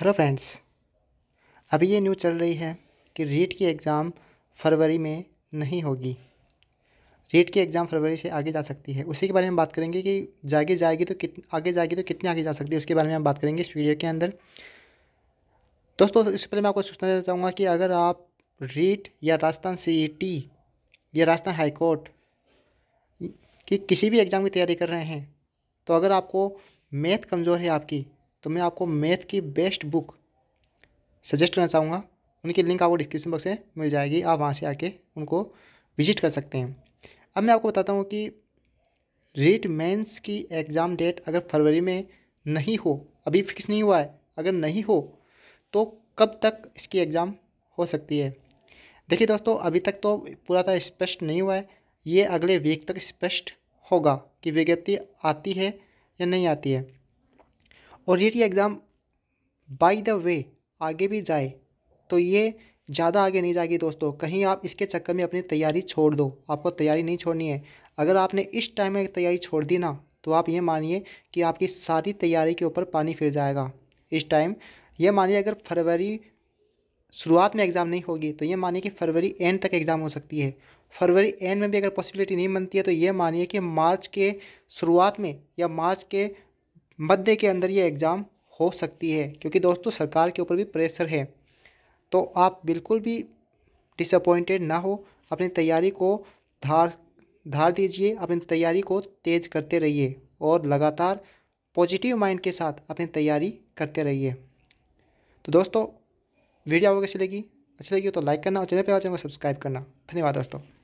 hello friends अभी ये news चल रही है कि रीट की एग्ज़ाम फरवरी में नहीं होगी रीट की एग्ज़ाम फरवरी से आगे जा सकती है उसी के बारे में बात करेंगे कि जागे जाएगी तो कित आगे जाएगी तो कितनी आगे जा सकती है उसके बारे में हम बात करेंगे इस वीडियो के अंदर दोस्तों इससे पहले मैं आपको सोचना देना चाहूँगा कि अगर आप रीट या राजस्थान सी e या राजस्थान हाईकोर्ट की किसी भी एग्ज़ाम की तैयारी कर रहे हैं तो अगर आपको मैथ कमज़ोर है आपकी तो मैं आपको मैथ की बेस्ट बुक सजेस्ट करना चाहूँगा उनकी लिंक आपको डिस्क्रिप्शन बॉक्स में मिल जाएगी आप वहाँ से आके उनको विजिट कर सकते हैं अब मैं आपको बताता हूँ कि रीट मेंस की एग्ज़ाम डेट अगर फरवरी में नहीं हो अभी फिक्स नहीं हुआ है अगर नहीं हो तो कब तक इसकी एग्ज़ाम हो सकती है देखिए दोस्तों अभी तक तो पूरा था स्पष्ट नहीं हुआ है ये अगले वीक तक स्पष्ट होगा कि विज्ञप्ति आती है या नहीं आती है और ये एग्ज़ाम बाय द वे आगे भी जाए तो ये ज़्यादा आगे नहीं जाएगी दोस्तों कहीं आप इसके चक्कर में अपनी तैयारी छोड़ दो आपको तैयारी नहीं छोड़नी है अगर आपने इस टाइम में तैयारी छोड़ दी ना तो आप ये मानिए कि आपकी सारी तैयारी के ऊपर पानी फिर जाएगा इस टाइम ये मानिए अगर फरवरी शुरुआत में एग्ज़ाम नहीं होगी तो ये मानिए कि फरवरी एंड तक एग्ज़ाम हो सकती है फरवरी एंड में भी अगर पॉसिबिलिटी नहीं बनती है तो ये मानिए कि मार्च के शुरुआत में या मार्च के मध्य के अंदर ये एग्ज़ाम हो सकती है क्योंकि दोस्तों सरकार के ऊपर भी प्रेशर है तो आप बिल्कुल भी डिसअपॉइंटेड ना हो अपनी तैयारी को धार धार दीजिए अपनी तैयारी को तेज़ करते रहिए और लगातार पॉजिटिव माइंड के साथ अपनी तैयारी करते रहिए तो दोस्तों वीडियो आपको कैसी लगी अच्छी लगी तो लाइक करना और चैनल पर तो चैनल को सब्सक्राइब करना धन्यवाद दोस्तों